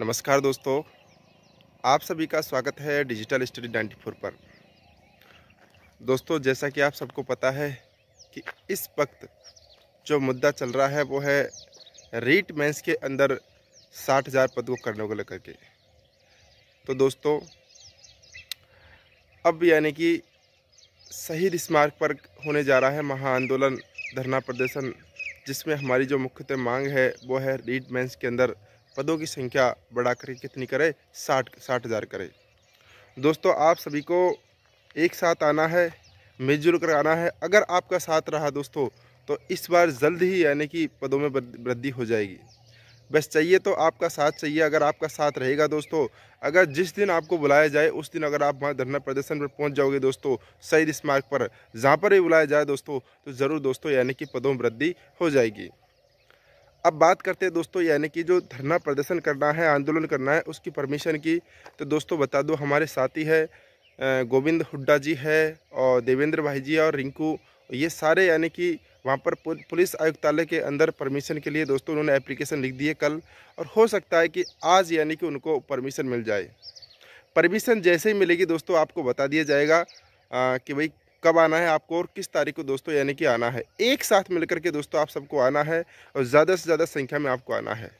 नमस्कार दोस्तों आप सभी का स्वागत है डिजिटल स्टडी फोर पर दोस्तों जैसा कि आप सबको पता है कि इस वक्त जो मुद्दा चल रहा है वो है रीट मेंस के अंदर साठ हज़ार पद को करने को लेकर के तो दोस्तों अब यानी कि शहीद स्मारक पर होने जा रहा है महा आंदोलन धरना प्रदर्शन जिसमें हमारी जो मुख्यतः मांग है वो है रीट मेंस के अंदर पदों की संख्या बढ़ा कर कितनी करें साठ साठ हज़ार करें दोस्तों आप सभी को एक साथ आना है मिलजुल कर आना है अगर आपका साथ रहा दोस्तों तो इस बार जल्द ही यानी कि पदों में वृद्धि हो जाएगी बस चाहिए तो आपका साथ चाहिए अगर आपका साथ रहेगा दोस्तों अगर जिस दिन आपको बुलाया जाए उस दिन अगर आप वहाँ धरना प्रदर्शन पर पहुँच जाओगे दोस्तों शहीद स्मारक पर जहाँ पर भी बुलाया जाए दोस्तों तो ज़रूर दोस्तों यानी कि पदों में वृद्धि हो जाएगी अब बात करते हैं दोस्तों यानी कि जो धरना प्रदर्शन करना है आंदोलन करना है उसकी परमिशन की तो दोस्तों बता दो हमारे साथी है गोविंद हुड्डा जी है और देवेंद्र भाई जी और रिंकू ये सारे यानी कि वहाँ पर पुलिस आयुक्तालय के अंदर परमिशन के लिए दोस्तों उन्होंने एप्लीकेशन लिख दिए कल और हो सकता है कि आज यानी कि उनको परमिशन मिल जाए परमिशन जैसे ही मिलेगी दोस्तों आपको बता दिया जाएगा आ, कि भाई कब आना है आपको और किस तारीख को दोस्तों यानी कि आना है एक साथ मिलकर के दोस्तों आप सबको आना है और ज़्यादा से ज़्यादा संख्या में आपको आना है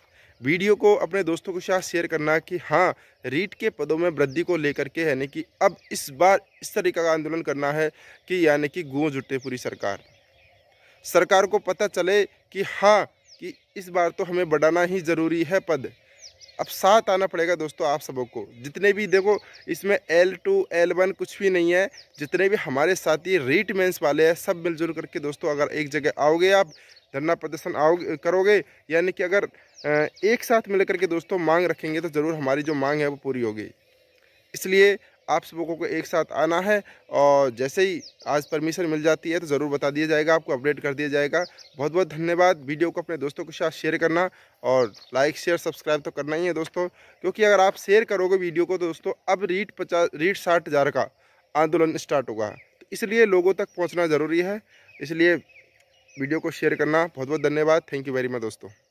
वीडियो को अपने दोस्तों के साथ शेयर करना कि हाँ रीट के पदों में वृद्धि को लेकर के यानी कि अब इस बार इस तरीके का आंदोलन करना है कि यानी कि गूंज उठे पूरी सरकार सरकार को पता चले कि हाँ कि इस बार तो हमें बढ़ाना ही ज़रूरी है पद अब साथ आना पड़ेगा दोस्तों आप सबों को जितने भी देखो इसमें एल टू एल वन कुछ भी नहीं है जितने भी हमारे साथी रीट मेंस वाले हैं सब मिलजुल करके दोस्तों अगर एक जगह आओगे आप धरना प्रदर्शन आओगे करोगे यानी कि अगर एक साथ मिलकर के दोस्तों मांग रखेंगे तो ज़रूर हमारी जो मांग है वो पूरी होगी इसलिए आप सब लोगों को एक साथ आना है और जैसे ही आज परमिशन मिल जाती है तो ज़रूर बता दिया जाएगा आपको अपडेट कर दिया जाएगा बहुत बहुत धन्यवाद वीडियो को अपने दोस्तों के साथ शेयर करना और लाइक शेयर सब्सक्राइब तो करना ही है दोस्तों क्योंकि अगर आप शेयर करोगे वीडियो को तो दोस्तों अब रीट पचास रीट साठ हज़ार का आंदोलन स्टार्ट होगा तो इसलिए लोगों तक पहुँचना ज़रूरी है इसलिए वीडियो को शेयर करना बहुत बहुत धन्यवाद थैंक यू वेरी मच दोस्तों